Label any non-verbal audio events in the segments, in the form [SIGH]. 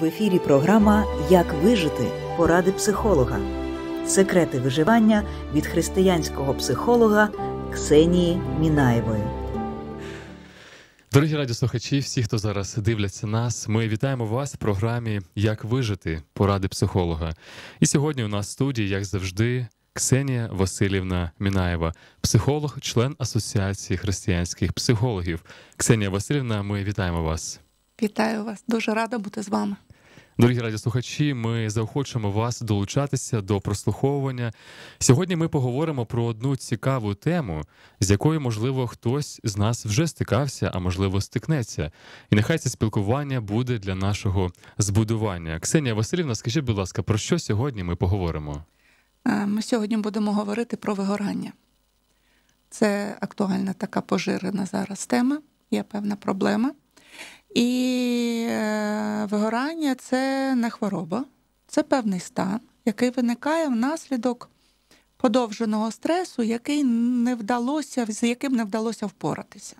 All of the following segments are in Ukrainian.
В ефірі програма Як вижити поради психолога. Секрети виживання від християнського психолога Ксенії Мінаєвої. Дорогі радіослухачі, всі, хто зараз дивляться нас, ми вітаємо вас в програмі Як вижити поради психолога. І сьогодні у нас в студії, як завжди, Ксенія Васильівна Мінаєва, психолог, член Асоціації християнських психологів. Ксенія Васильівна, ми вітаємо вас. Вітаю вас, дуже рада бути з вами. Дорогі радіослухачі, ми заохочуємо вас долучатися до прослуховування. Сьогодні ми поговоримо про одну цікаву тему, з якою, можливо, хтось з нас вже стикався, а можливо, стикнеться. І нехай це спілкування буде для нашого збудування. Ксенія Васильівна, скажіть, будь ласка, про що сьогодні ми поговоримо? Е, ми сьогодні будемо говорити про вигорання. Це актуальна така пожирена зараз тема, є певна проблема. І е, вигорання це не хвороба, це певний стан, який виникає внаслідок подовженого стресу, який не вдалося, з яким не вдалося впоратися.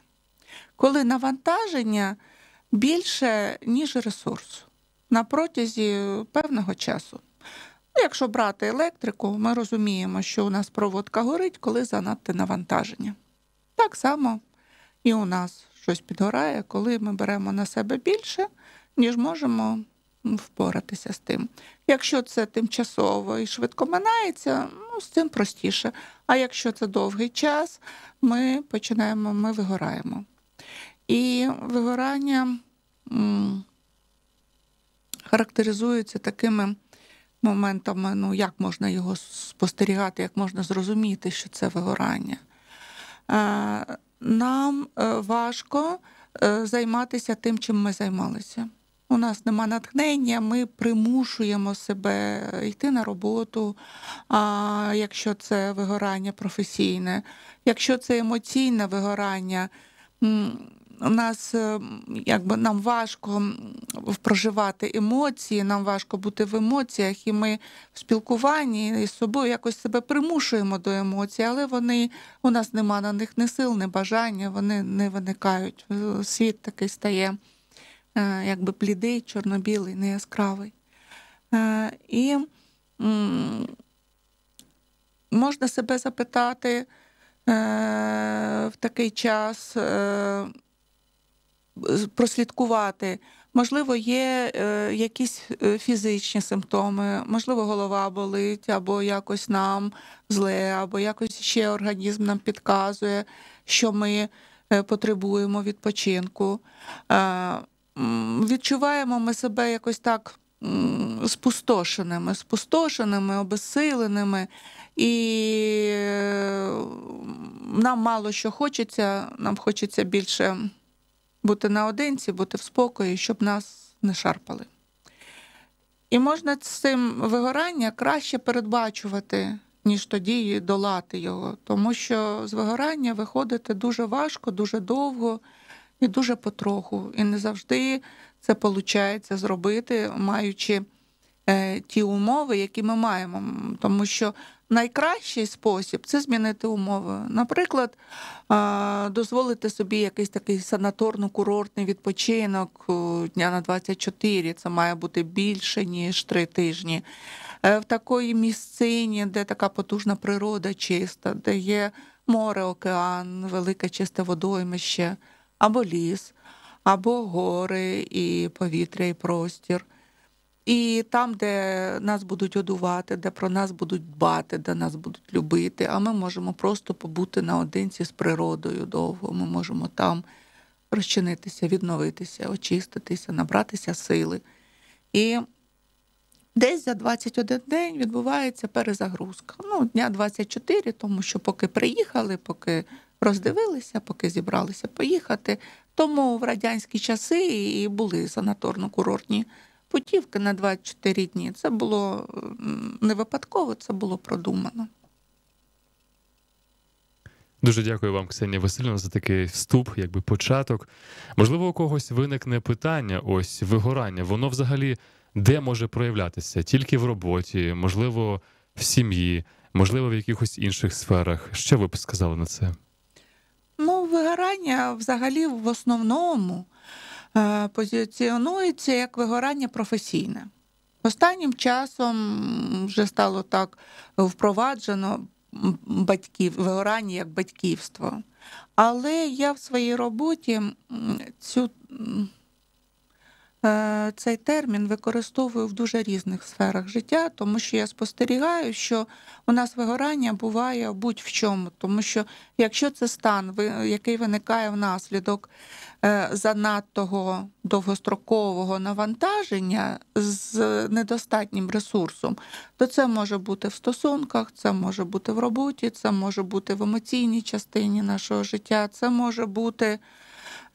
Коли навантаження більше, ніж ресурс на протязі певного часу. Ну, якщо брати електрику, ми розуміємо, що у нас проводка горить, коли занадто навантаження. Так само і у нас щось підгорає, коли ми беремо на себе більше, ніж можемо впоратися з тим. Якщо це тимчасово і швидко минається, ну, з цим простіше. А якщо це довгий час, ми починаємо, ми вигораємо. І вигорання м, характеризується такими моментами, ну, як можна його спостерігати, як можна зрозуміти, що це вигорання нам е, важко е, займатися тим, чим ми займалися. У нас нема натхнення, ми примушуємо себе йти на роботу, а якщо це вигорання професійне, якщо це емоційне вигорання у нас е, якби нам важко проживати емоції, нам важко бути в емоціях, і ми в спілкуванні із собою якось себе примушуємо до емоцій, але вони у нас нема на них ні сил, ні бажання, вони не виникають. Е, світ такий стає, е, якби блідий, чорно-білий, неяскравий. І можна себе запитати. В такий час прослідкувати. Можливо, є е, якісь е, фізичні симптоми, можливо, голова болить, або якось нам зле, або якось ще організм нам підказує, що ми е, потребуємо відпочинку. Відчуваємо ми себе якось так спустошеними, спустошеними, обесиленими, і нам мало що хочеться, нам хочеться більше бути наодинці, бути в спокої, щоб нас не шарпали. І можна з цим вигорання краще передбачувати, ніж тоді долати його, тому що з вигорання виходити дуже важко, дуже довго і дуже потроху. І не завжди це виходить зробити, маючи. Е, ті умови, які ми маємо. Тому що найкращий спосіб це змінити умови. Наприклад, е, дозволити собі якийсь такий санаторно-курортний відпочинок е, дня на 24, Це має бути більше ніж три тижні. В такої місцині, де така потужна природа чиста, де є море, океан, велике чисте водоймище, або ліс, або гори, і повітря, і простір. І там, де нас будуть одувати, де про нас будуть дбати, де нас будуть любити, а ми можемо просто побути наодинці з природою довго. Ми можемо там розчинитися, відновитися, очиститися, набратися сили. І десь за 21 день відбувається перезагрузка. Ну, дня 24, тому що поки приїхали, поки роздивилися, поки зібралися поїхати. Тому в радянські часи і були санаторно-курортні путівки на 24 дні. Це було не випадково, це було продумано. Дуже дякую вам, Ксенія Васильівна, за такий вступ, якби початок. Можливо, у когось виникне питання, ось вигорання. Воно взагалі де може проявлятися? Тільки в роботі, можливо, в сім'ї, можливо, в якихось інших сферах. Що ви б сказали на це? Ну, вигорання взагалі в основному Е, позиціонується як вигорання професійне. Останнім часом вже стало так впроваджено батьків, вигорання як батьківство. Але я в своїй роботі цю Е, цей термін використовую в дуже різних сферах життя, тому що я спостерігаю, що у нас вигорання буває будь-в чому, тому що якщо це стан, який виникає внаслідок е, занадтого довгострокового навантаження з недостатнім ресурсом, то це може бути в стосунках, це може бути в роботі, це може бути в емоційній частині нашого життя, це може бути.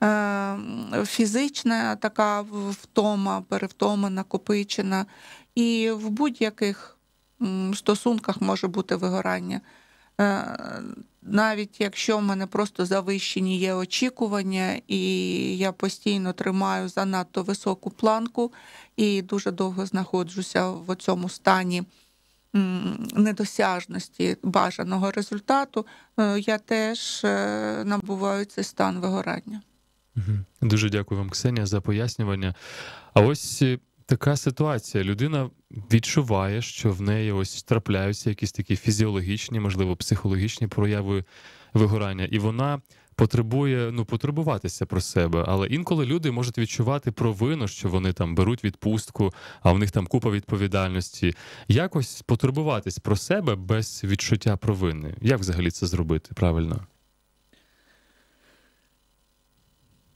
Ем, фізична така втома, перевтома накопичена, і в будь-яких стосунках може бути вигорання. Е, навіть якщо в мене просто завищені є очікування, і я постійно тримаю занадто високу планку і дуже довго знаходжуся в цьому стані недосяжності бажаного результату, е, я теж е, набуваю цей стан вигорання. Дуже дякую вам, Ксенія, за пояснювання. А ось е, така ситуація. Людина відчуває, що в неї ось трапляються якісь такі фізіологічні, можливо, психологічні прояви вигорання, і вона потребує ну потурбуватися про себе. Але інколи люди можуть відчувати провину, що вони там беруть відпустку, а в них там купа відповідальності. Якось потурбуватись про себе без відчуття провини. Як взагалі це зробити правильно?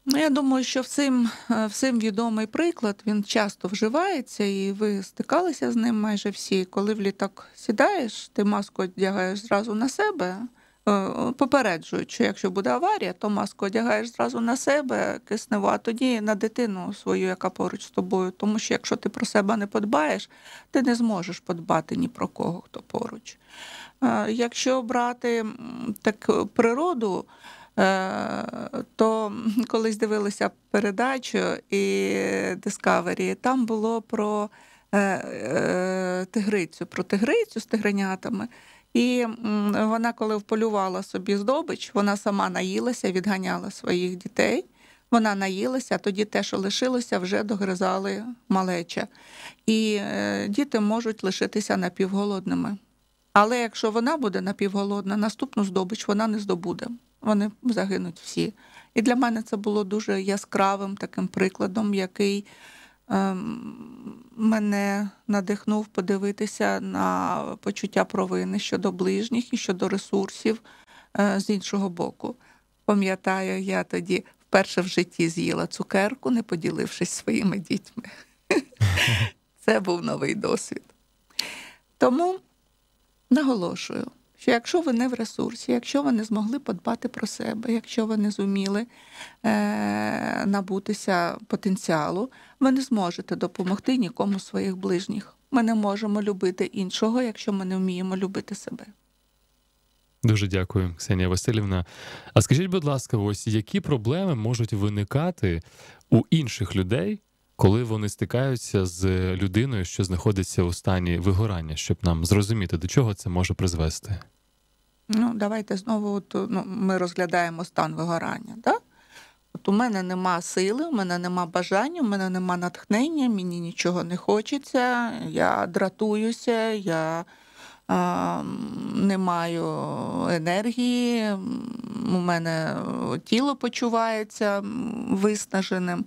Ну, я думаю, що всім е, всім відомий приклад, він часто вживається, і ви стикалися з ним майже всі. Коли в літак сідаєш, ти маску одягаєш зразу на себе, е, попереджуючи, якщо буде аварія, то маску одягаєш зразу на себе, кисневу, а тоді на дитину свою, яка поруч з тобою. Тому що якщо ти про себе не подбаєш, ти не зможеш подбати ні про кого, хто поруч. Е, якщо брати так природу. Е, то колись дивилася передачу і Discovery, там було про е, е, тигрицю, про тигрицю з тигренятами. І вона, коли вполювала собі здобич, вона сама наїлася, відганяла своїх дітей. Вона наїлася, тоді те, що лишилося, вже догризали малеча. І діти можуть лишитися напівголодними. Але якщо вона буде напівголодна, наступну здобич вона не здобуде вони загинуть всі. І для мене це було дуже яскравим таким прикладом, який ем, мене надихнув подивитися на почуття провини щодо ближніх і щодо ресурсів е, з іншого боку. Пам'ятаю, я тоді вперше в житті з'їла цукерку, не поділившись своїми дітьми. [LAUGHS] Це був новий досвід. Тому наголошую що якщо вони в ресурсі, якщо вони змогли подбати про себе, якщо вони зуміли е- набутися потенціалу, ви не зможете допомогти нікому з своїх ближніх. Ми не можемо любити іншого, якщо ми не вміємо любити себе. Дуже дякую, Ксенія Васильівна. А скажіть, будь ласка, ось які проблеми можуть виникати у інших людей, коли вони стикаються з людиною, що знаходиться у стані вигорання, щоб нам зрозуміти, до чого це може призвести? Ну, давайте знову от, ну, ми розглядаємо стан вигорання. Да? От у мене нема сили, у мене нема бажання, у мене нема натхнення, мені нічого не хочеться, я дратуюся, я а, не маю енергії, у мене тіло почувається виснаженим.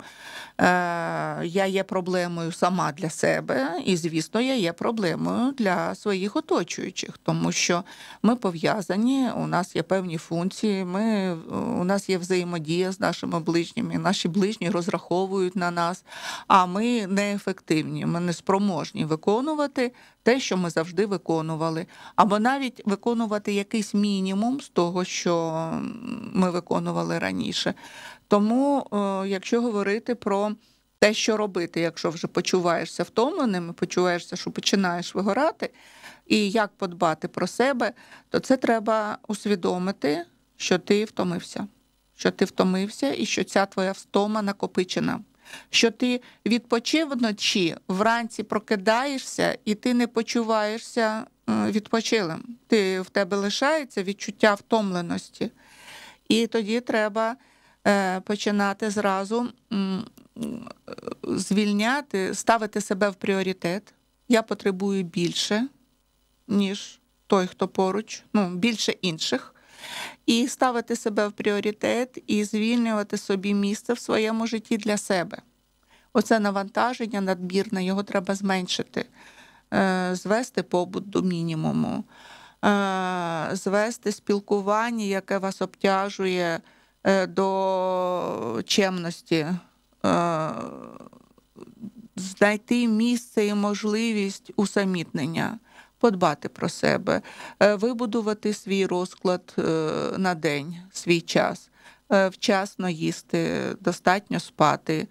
Е, я є проблемою сама для себе, і, звісно, я є проблемою для своїх оточуючих, тому що ми пов'язані, у нас є певні функції, ми, у нас є взаємодія з нашими ближніми, наші ближні розраховують на нас, а ми неефективні, ми не спроможні виконувати те, що ми завжди виконували, або навіть виконувати якийсь мінімум з того, що ми виконували раніше. Тому, е, якщо говорити про те, що робити, якщо вже почуваєшся втомленим, почуваєшся, що починаєш вигорати, і як подбати про себе, то це треба усвідомити, що ти втомився, що ти втомився і що ця твоя втома накопичена. Що ти відпочив вночі, вранці прокидаєшся, і ти не почуваєшся е, відпочилим. Ти в тебе лишається відчуття втомленості. І тоді треба Е, починати зразу звільняти, ставити себе в пріоритет. Я потребую більше, ніж той, хто поруч, ну, більше інших. І ставити себе в пріоритет, і звільнювати собі місце в своєму житті для себе. Оце навантаження надмірне, його треба зменшити, е, звести побут до мінімуму, е, звести спілкування, яке вас обтяжує. Е, до чемності, е, знайти місце і можливість усамітнення, подбати про себе, е, вибудувати свій розклад на день, свій час, вчасно їсти, достатньо спати.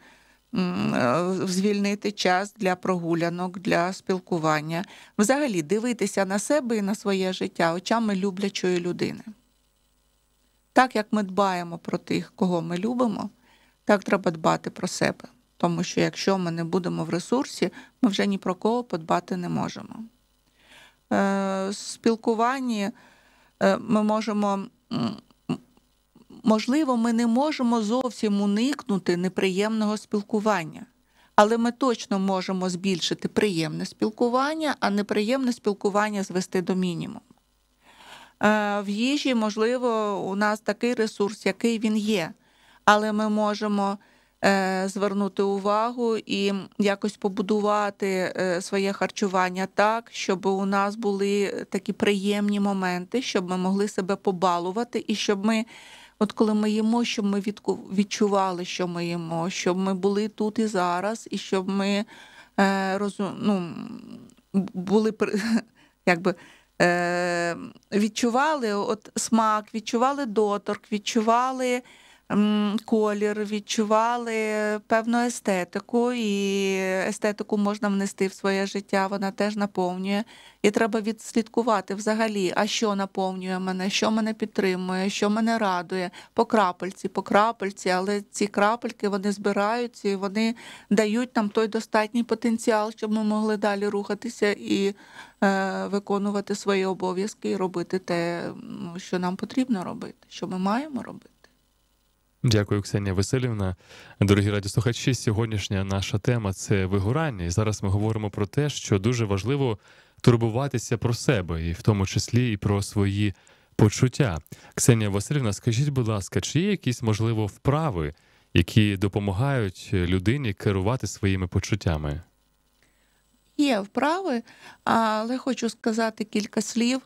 Звільнити час для прогулянок, для спілкування, взагалі дивитися на себе і на своє життя очами люблячої людини. Так як ми дбаємо про тих, кого ми любимо, так треба дбати про себе. Тому що якщо ми не будемо в ресурсі, ми вже ні про кого подбати не можемо. Е, спілкуванні е, ми можемо, можливо, ми не можемо зовсім уникнути неприємного спілкування, але ми точно можемо збільшити приємне спілкування, а неприємне спілкування звести до мінімуму. Е, в їжі, можливо, у нас такий ресурс, який він є, але ми можемо е, звернути увагу і якось побудувати е, своє харчування так, щоб у нас були такі приємні моменти, щоб ми могли себе побалувати і щоб ми. От коли ми їмо, щоб ми відчували, що ми їмо, щоб ми були тут і зараз, і щоб ми е, розум, ну, були [LAUGHS] якби е, відчували от смак, відчували доторк, відчували м, колір, відчували певну естетику, і естетику можна внести в своє життя, вона теж наповнює. І треба відслідкувати взагалі, а що наповнює мене, що мене підтримує, що мене радує. По крапельці, по крапельці, але ці крапельки вони збираються і вони дають нам той достатній потенціал, щоб ми могли далі рухатися і Е, виконувати свої обов'язки і робити те, ну, що нам потрібно робити, що ми маємо робити. Дякую, Ксенія Васильівна. Дорогі радіослухачі, Сьогоднішня наша тема це вигорання. І зараз ми говоримо про те, що дуже важливо турбуватися про себе, і в тому числі і про свої почуття. Ксенія Васильівна, скажіть, будь ласка, чи є якісь можливо вправи, які допомагають людині керувати своїми почуттями? є вправи, але хочу сказати кілька слів.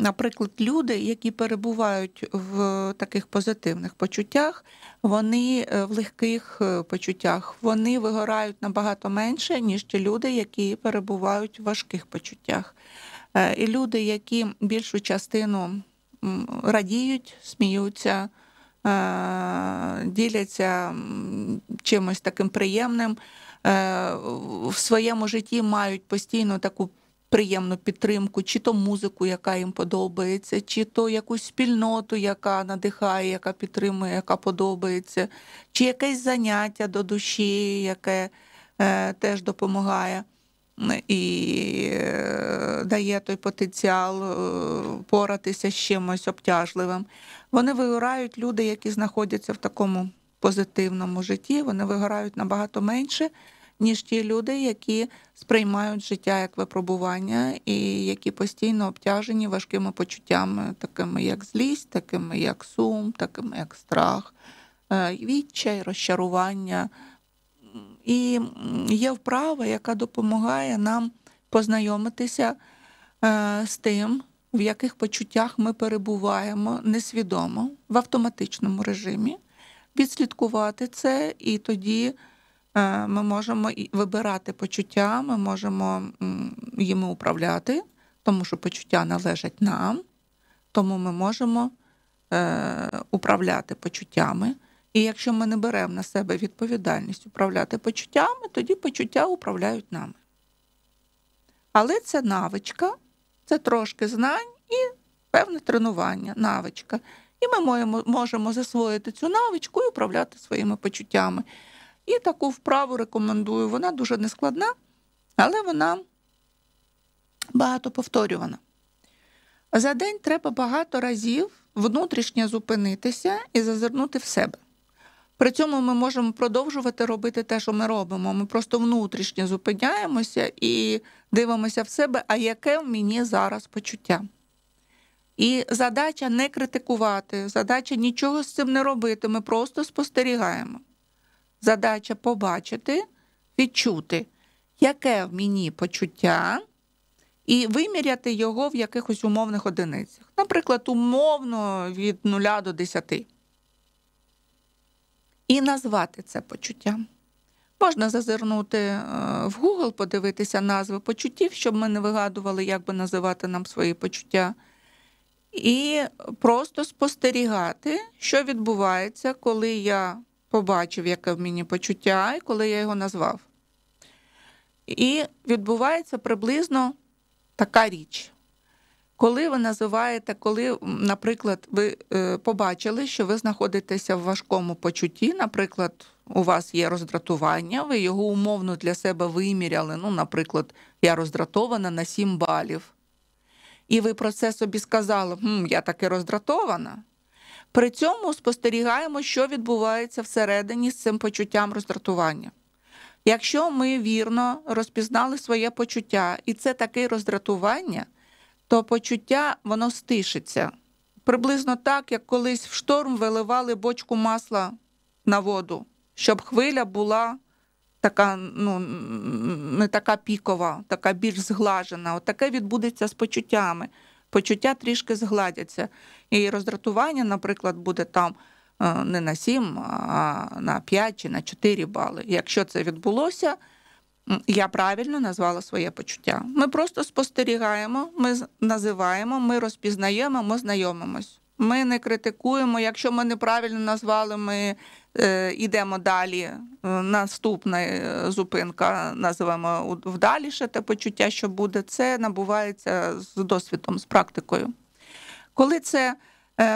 Наприклад, люди, які перебувають в таких позитивних почуттях, вони е, в легких е, почуттях, вони вигорають набагато менше, ніж ті люди, які перебувають в важких почуттях. Е, і люди, які більшу частину радіють, сміються, діляться чимось таким приємним. Е, в своєму житті мають постійно таку. Приємну підтримку, чи то музику, яка їм подобається, чи то якусь спільноту, яка надихає, яка підтримує, яка подобається, чи якесь заняття до душі, яке е, теж допомагає і е, дає той потенціал е, поратися з чимось обтяжливим. Вони вибирають люди, які знаходяться в такому позитивному житті, вони вигорають набагато менше, ніж ті люди, які сприймають життя як випробування, і які постійно обтяжені важкими почуттями, такими як злість, такими як сум, такими як страх, е, відчай, розчарування. І є вправа, яка допомагає нам познайомитися е, з тим, в яких почуттях ми перебуваємо несвідомо в автоматичному режимі відслідкувати це, і тоді е, ми можемо вибирати почуття, ми можемо їм управляти, тому що почуття належать нам, тому ми можемо е, управляти почуттями. І якщо ми не беремо на себе відповідальність управляти почуттями, тоді почуття управляють нами. Але це навичка, це трошки знань і певне тренування, навичка. І ми можемо засвоїти цю навичку і управляти своїми почуттями. І таку вправу рекомендую. Вона дуже нескладна, але вона багато повторювана. За день треба багато разів внутрішньо зупинитися і зазирнути в себе. При цьому ми можемо продовжувати робити те, що ми робимо. Ми просто внутрішньо зупиняємося і дивимося в себе, а яке в мені зараз почуття. І задача не критикувати, задача нічого з цим не робити. Ми просто спостерігаємо. Задача побачити, відчути, яке в мені почуття, і виміряти його в якихось умовних одиницях. Наприклад, умовно від 0 до 10. І назвати це почуттям. Можна зазирнути е, в Google, подивитися назви почуттів, щоб ми не вигадували, як би називати нам свої почуття і просто спостерігати, що відбувається, коли я побачив, яке в мені почуття, і коли я його назвав. І відбувається приблизно така річ. Коли ви називаєте, коли, наприклад, ви е, побачили, що ви знаходитеся в важкому почутті, наприклад, у вас є роздратування, ви його умовно для себе виміряли. Ну, наприклад, я роздратована на 7 балів і ви про це собі сказали, хм, я таки роздратована. При цьому спостерігаємо, що відбувається всередині з цим почуттям роздратування. Якщо ми вірно розпізнали своє почуття, і це таке роздратування, то почуття воно стишиться. Приблизно так, як колись в шторм виливали бочку масла на воду, щоб хвиля була така ну, не така пікова, така більш зглажена. Отаке От відбудеться з почуттями. Почуття трішки згладяться. І роздратування, наприклад, буде там е, не на 7, а на 5 чи на 4 бали. Якщо це відбулося, я правильно назвала своє почуття. Ми просто спостерігаємо, ми називаємо, ми розпізнаємо, ми знайомимось. Ми не критикуємо. Якщо ми неправильно назвали, ми е, йдемо далі. Е, наступна е, зупинка називаємо вдаліше. Те почуття, що буде, це набувається з досвідом, з практикою. Коли це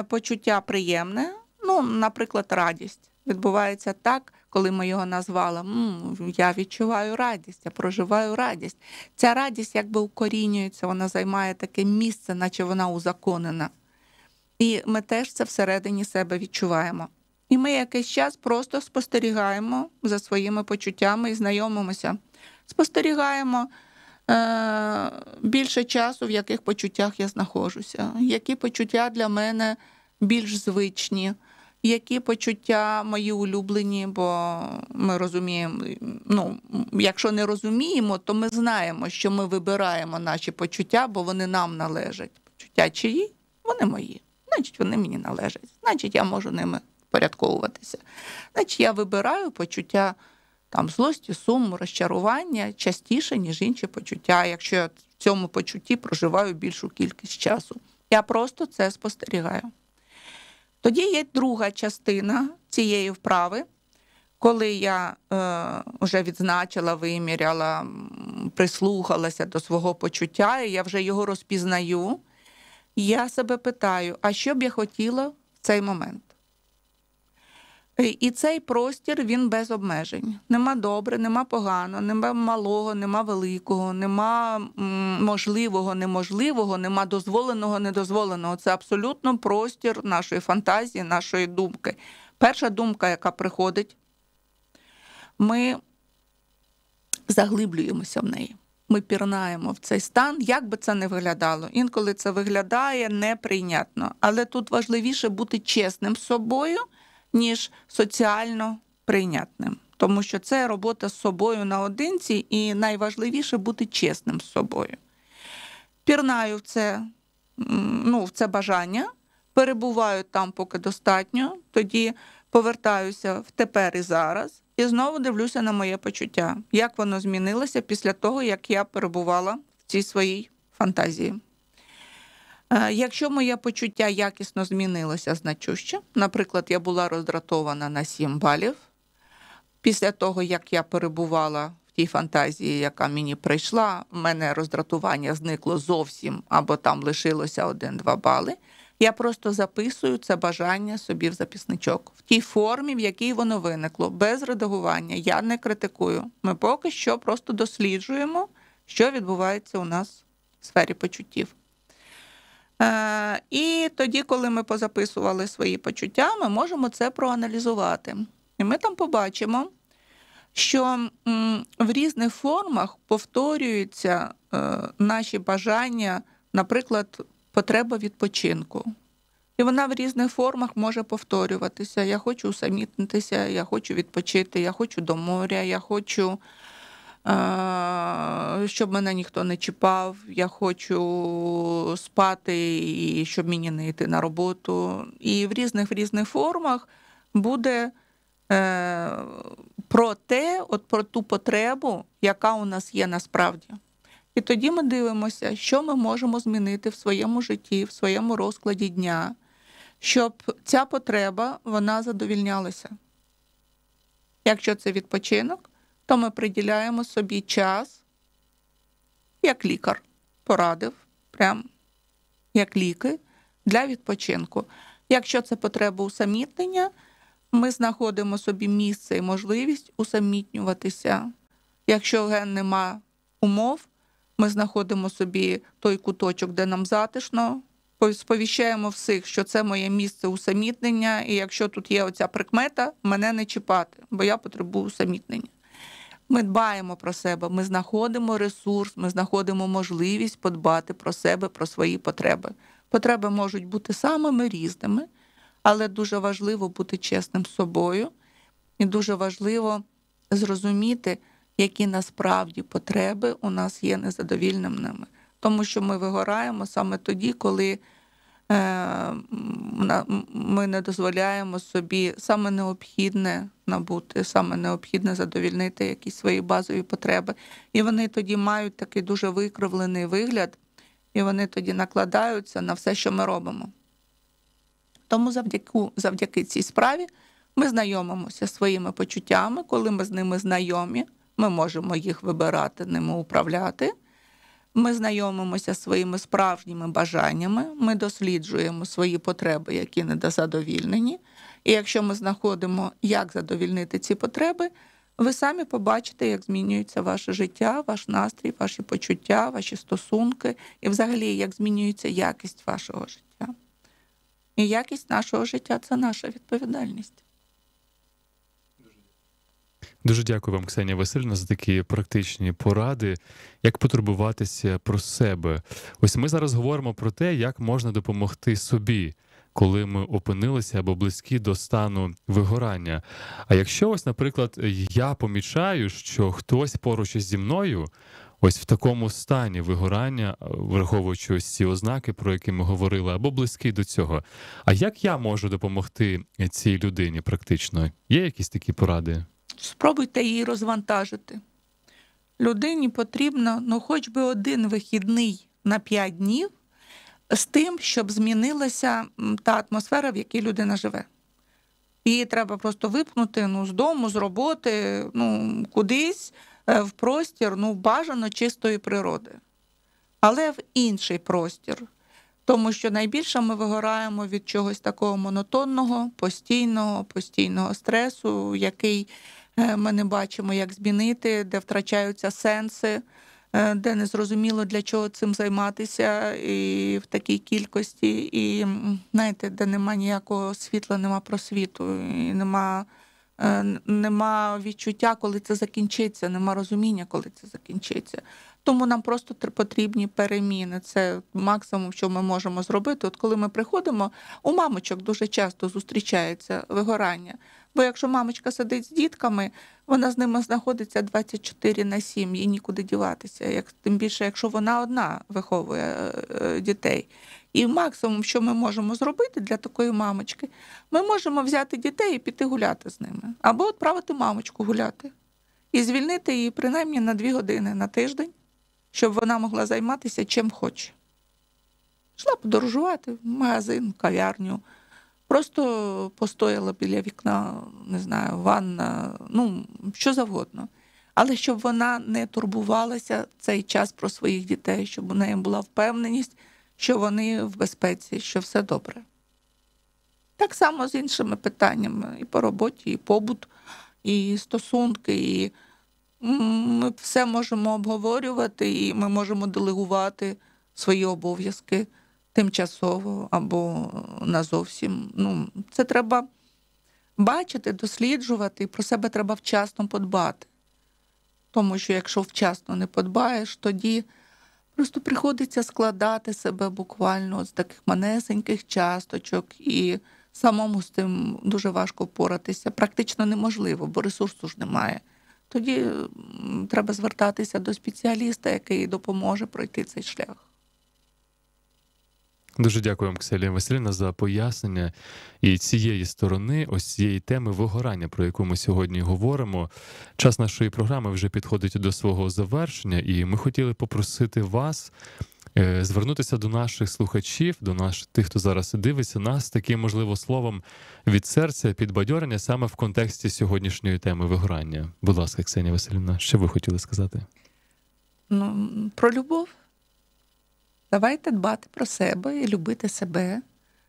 почуття приємне, ну, наприклад, радість відбувається так, коли ми його назвали. М, я відчуваю радість, я проживаю радість. Ця радість якби укорінюється, вона займає таке місце, наче вона узаконена. І ми теж це всередині себе відчуваємо. І ми якийсь час просто спостерігаємо за своїми почуттями і знайомимося. Спостерігаємо е- більше часу, в яких почуттях я знаходжуся, які почуття для мене більш звичні, які почуття мої улюблені, бо ми розуміємо, ну, якщо не розуміємо, то ми знаємо, що ми вибираємо наші почуття, бо вони нам належать. Почуття чиї? Вони мої значить вони мені належать, значить я можу ними порядковуватися. Значить, я вибираю почуття там злості, суму, розчарування частіше, ніж інші почуття, якщо я в цьому почутті проживаю більшу кількість часу. Я просто це спостерігаю. Тоді є друга частина цієї вправи. Коли я е, вже відзначила, виміряла, прислухалася до свого почуття, і я вже його розпізнаю, я себе питаю, а що б я хотіла в цей момент? Е, і цей простір він без обмежень. Нема добре, нема погано, нема малого, нема великого, нема можливого, неможливого, нема дозволеного, недозволеного. Це абсолютно простір нашої фантазії, нашої думки. Перша думка, яка приходить, ми заглиблюємося в неї ми пірнаємо в цей стан, як би це не виглядало. Інколи це виглядає неприйнятно. Але тут важливіше бути чесним з собою, ніж соціально прийнятним. Тому що це робота з собою наодинці, і найважливіше бути чесним з собою. Пірнаю в це, ну, в це бажання, перебуваю там поки достатньо, тоді повертаюся в тепер і зараз і знову дивлюся на моє почуття, як воно змінилося після того, як я перебувала в цій своїй фантазії. Е, якщо моє почуття якісно змінилося значуще, наприклад, я була роздратована на 7 балів, після того, як я перебувала в тій фантазії, яка мені прийшла, в мене роздратування зникло зовсім або там лишилося 1-2 бали. Я просто записую це бажання собі в записничок в тій формі, в якій воно виникло, без редагування. Я не критикую. Ми поки що просто досліджуємо, що відбувається у нас в сфері почуттів. Е, І тоді, коли ми позаписували свої почуття, ми можемо це проаналізувати. І ми там побачимо, що в різних формах повторюються е, наші бажання, наприклад, потреба відпочинку. І вона в різних формах може повторюватися. Я хочу усамітнитися, я хочу відпочити, я хочу до моря, я хочу, е, щоб мене ніхто не чіпав, я хочу спати, і щоб мені не йти на роботу. І в різних в різних формах буде е, про те, от про ту потребу, яка у нас є насправді. І тоді ми дивимося, що ми можемо змінити в своєму житті, в своєму розкладі дня, щоб ця потреба вона задовільнялася. Якщо це відпочинок, то ми приділяємо собі час, як лікар порадив, прям як ліки для відпочинку. Якщо це потреба усамітнення, ми знаходимо собі місце і можливість усамітнюватися. Якщо ген нема умов, ми знаходимо собі той куточок, де нам затишно. Сповіщаємо всіх, що це моє місце усамітнення, і якщо тут є оця прикмета, мене не чіпати, бо я потребую усамітнення. Ми дбаємо про себе, ми знаходимо ресурс, ми знаходимо можливість подбати про себе, про свої потреби. Потреби можуть бути самими різними, але дуже важливо бути чесним з собою, і дуже важливо зрозуміти які насправді потреби у нас є незадовільними. Тому що ми вигораємо саме тоді, коли е, ми не дозволяємо собі саме необхідне набути, саме необхідне задовільнити якісь свої базові потреби. І вони тоді мають такий дуже викривлений вигляд, і вони тоді накладаються на все, що ми робимо. Тому завдяки, завдяки цій справі ми знайомимося своїми почуттями, коли ми з ними знайомі. Ми можемо їх вибирати, ними управляти. Ми знайомимося своїми справжніми бажаннями, ми досліджуємо свої потреби, які недозадовільнені. І якщо ми знаходимо, як задовільнити ці потреби, ви самі побачите, як змінюється ваше життя, ваш настрій, ваші почуття, ваші стосунки, і взагалі, як змінюється якість вашого життя. І якість нашого життя це наша відповідальність. Дуже дякую вам, Ксенія Васильівна, за такі практичні поради, як потурбуватися про себе. Ось ми зараз говоримо про те, як можна допомогти собі, коли ми опинилися або близькі до стану вигорання. А якщо ось, наприклад, я помічаю, що хтось поруч із зі мною. Ось в такому стані вигорання, враховуючи ось ці ознаки, про які ми говорили, або близькі до цього. А як я можу допомогти цій людині практично? Є якісь такі поради? спробуйте її розвантажити. Людині потрібно ну, хоч би один вихідний на 5 днів з тим, щоб змінилася та атмосфера, в якій людина живе. Її треба просто випнути ну, з дому, з роботи, ну, кудись е, в простір, ну, бажано чистої природи. Але в інший простір. Тому що найбільше ми вигораємо від чогось такого монотонного, постійного, постійного стресу, який Е, ми не бачимо, як змінити, де втрачаються сенси, е, де незрозуміло для чого цим займатися, і в такій кількості, і знаєте, де нема ніякого світла, нема просвіту, і нема. Е, нема відчуття, коли це закінчиться, нема розуміння, коли це закінчиться. Тому нам просто потрібні переміни. Це максимум, що ми можемо зробити. От коли ми приходимо, у мамочок дуже часто зустрічається вигорання. Бо якщо мамочка сидить з дітками, вона з ними знаходиться 24 на 7, їй нікуди діватися. Як тим більше, якщо вона одна виховує е, е, дітей. І максимум, що ми можемо зробити для такої мамочки, ми можемо взяти дітей і піти гуляти з ними, або відправити мамочку гуляти і звільнити її принаймні на 2 години на тиждень, щоб вона могла займатися чим хоче. Йшла подорожувати в магазин, в кав'ярню. Просто постояла біля вікна, не знаю, ванна, ну що завгодно. Але щоб вона не турбувалася цей час про своїх дітей, щоб у неї була впевненість, що вони в безпеці, що все добре. Так само з іншими питаннями і по роботі, і побут, і стосунки, і ми все можемо обговорювати, і ми можемо делегувати свої обов'язки тимчасово або назовсім. Ну, Це треба бачити, досліджувати, і про себе треба вчасно подбати. Тому що якщо вчасно не подбаєш, тоді просто приходиться складати себе буквально з таких манесеньких часточок, і самому з тим дуже важко впоратися. Практично неможливо, бо ресурсу ж немає. Тоді треба звертатися до спеціаліста, який допоможе пройти цей шлях. Дуже дякую вам, Кселія Василівна, за пояснення і цієї сторони, ось цієї теми вигорання, про яку ми сьогодні говоримо. Час нашої програми вже підходить до свого завершення, і ми хотіли попросити вас. Е, звернутися до наших слухачів, до наших тих, хто зараз дивиться нас таким можливо словом від серця підбадьорення саме в контексті сьогоднішньої теми вигорання. Будь ласка, Ксенія Васильівна, що ви хотіли сказати? Ну, Про любов, Давайте дбати про себе і любити себе.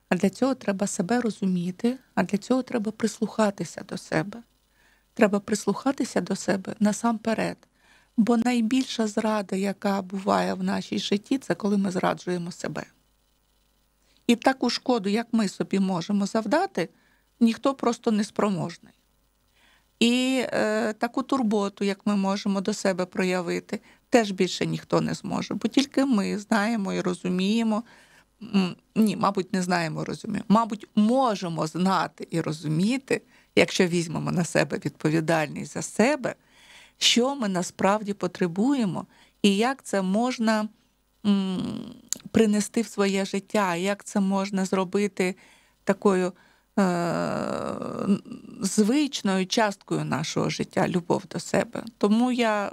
А для цього треба себе розуміти, а для цього треба прислухатися до себе. Треба прислухатися до себе насамперед. Бо найбільша зрада, яка буває в нашій житті, це коли ми зраджуємо себе. І таку шкоду, як ми собі можемо завдати, ніхто просто не спроможний. І е, таку турботу, як ми можемо до себе проявити, теж більше ніхто не зможе, бо тільки ми знаємо і розуміємо. Ні, мабуть, не знаємо, розуміємо. Мабуть, можемо знати і розуміти, якщо візьмемо на себе відповідальність за себе, що ми насправді потребуємо, і як це можна м, принести в своє життя, як це можна зробити такою е- звичною часткою нашого життя, любов до себе. Тому я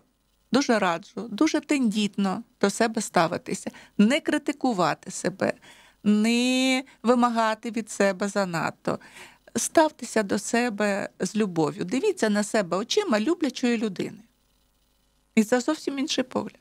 Дуже раджу, дуже тендітно до себе ставитися, не критикувати себе, не вимагати від себе занадто. Ставтеся до себе з любов'ю. Дивіться на себе очима люблячої людини. І це зовсім інший погляд.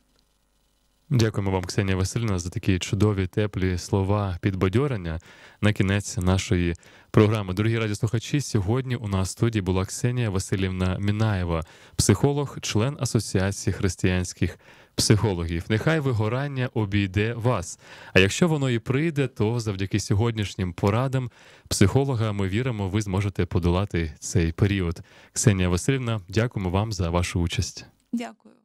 Дякуємо вам, Ксенія Васильівна, за такі чудові, теплі слова підбадьорення на кінець нашої програми. Дорогі радіослухачі, сьогодні у нас в студії була Ксенія Васильівна Мінаєва, психолог, член Асоціації християнських психологів. Нехай вигорання обійде вас. А якщо воно і прийде, то завдяки сьогоднішнім порадам психолога ми віримо, ви зможете подолати цей період. Ксенія Васильівна, дякуємо вам за вашу участь. Дякую.